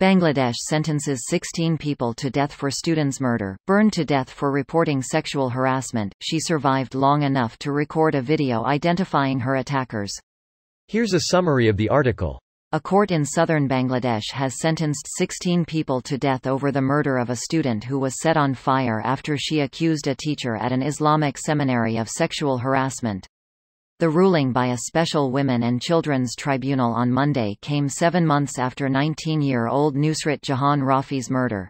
Bangladesh sentences 16 people to death for students' murder, burned to death for reporting sexual harassment. She survived long enough to record a video identifying her attackers. Here's a summary of the article. A court in southern Bangladesh has sentenced 16 people to death over the murder of a student who was set on fire after she accused a teacher at an Islamic seminary of sexual harassment. The ruling by a special women and children's tribunal on Monday came seven months after 19-year-old Nusrat Jahan Rafi's murder.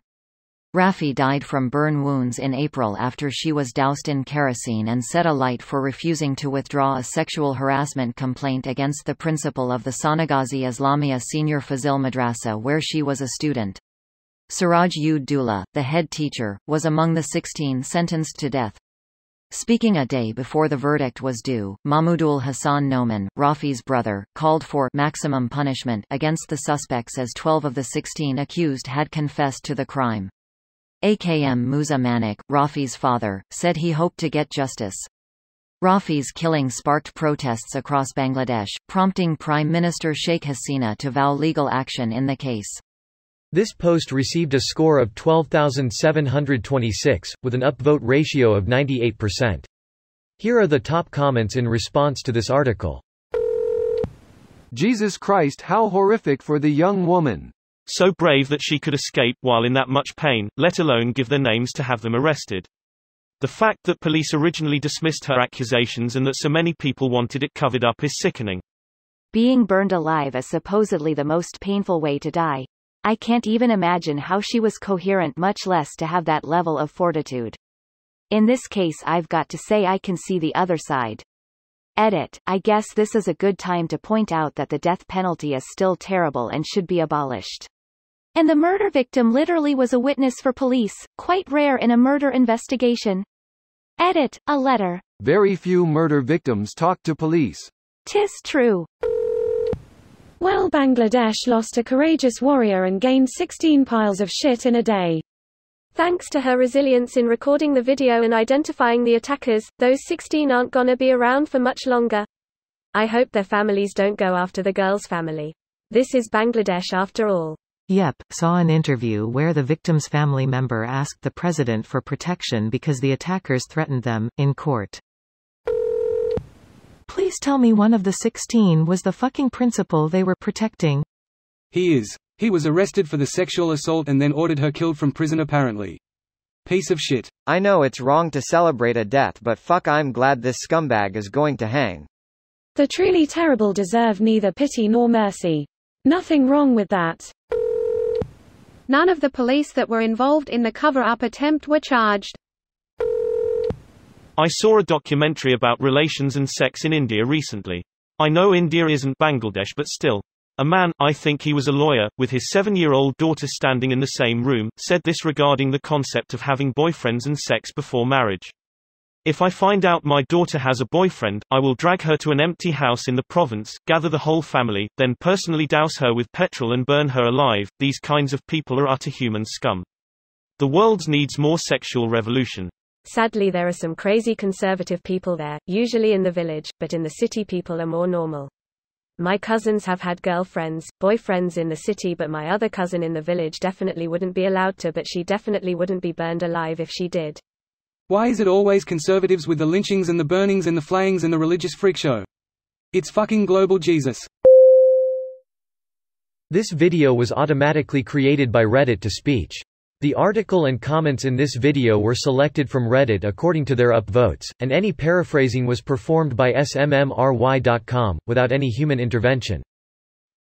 Rafi died from burn wounds in April after she was doused in kerosene and set alight for refusing to withdraw a sexual harassment complaint against the principal of the Sanagazi Islamia Senior Fazil Madrasa where she was a student. Siraj ud the head teacher, was among the 16 sentenced to death. Speaking a day before the verdict was due, Mahmudul Hassan Noman, Rafi's brother, called for maximum punishment against the suspects as 12 of the 16 accused had confessed to the crime. AKM Musa Manik, Rafi's father, said he hoped to get justice. Rafi's killing sparked protests across Bangladesh, prompting Prime Minister Sheikh Hasina to vow legal action in the case. This post received a score of 12,726, with an upvote ratio of 98%. Here are the top comments in response to this article. Jesus Christ how horrific for the young woman. So brave that she could escape while in that much pain, let alone give their names to have them arrested. The fact that police originally dismissed her accusations and that so many people wanted it covered up is sickening. Being burned alive is supposedly the most painful way to die, I can't even imagine how she was coherent much less to have that level of fortitude. In this case I've got to say I can see the other side. Edit, I guess this is a good time to point out that the death penalty is still terrible and should be abolished. And the murder victim literally was a witness for police, quite rare in a murder investigation. Edit, a letter. Very few murder victims talk to police. Tis true. Well Bangladesh lost a courageous warrior and gained 16 piles of shit in a day. Thanks to her resilience in recording the video and identifying the attackers, those 16 aren't gonna be around for much longer. I hope their families don't go after the girl's family. This is Bangladesh after all. Yep, saw an interview where the victim's family member asked the president for protection because the attackers threatened them, in court. Please tell me one of the 16 was the fucking principal they were protecting. He is. He was arrested for the sexual assault and then ordered her killed from prison apparently. Piece of shit. I know it's wrong to celebrate a death but fuck I'm glad this scumbag is going to hang. The truly terrible deserve neither pity nor mercy. Nothing wrong with that. None of the police that were involved in the cover-up attempt were charged. I saw a documentary about relations and sex in India recently. I know India isn't Bangladesh but still. A man, I think he was a lawyer, with his seven-year-old daughter standing in the same room, said this regarding the concept of having boyfriends and sex before marriage. If I find out my daughter has a boyfriend, I will drag her to an empty house in the province, gather the whole family, then personally douse her with petrol and burn her alive. These kinds of people are utter human scum. The world needs more sexual revolution. Sadly there are some crazy conservative people there, usually in the village, but in the city people are more normal. My cousins have had girlfriends, boyfriends in the city but my other cousin in the village definitely wouldn't be allowed to but she definitely wouldn't be burned alive if she did. Why is it always conservatives with the lynchings and the burnings and the flayings and the religious freak show? It's fucking global Jesus. This video was automatically created by Reddit to speech. The article and comments in this video were selected from Reddit according to their upvotes, and any paraphrasing was performed by smmry.com, without any human intervention.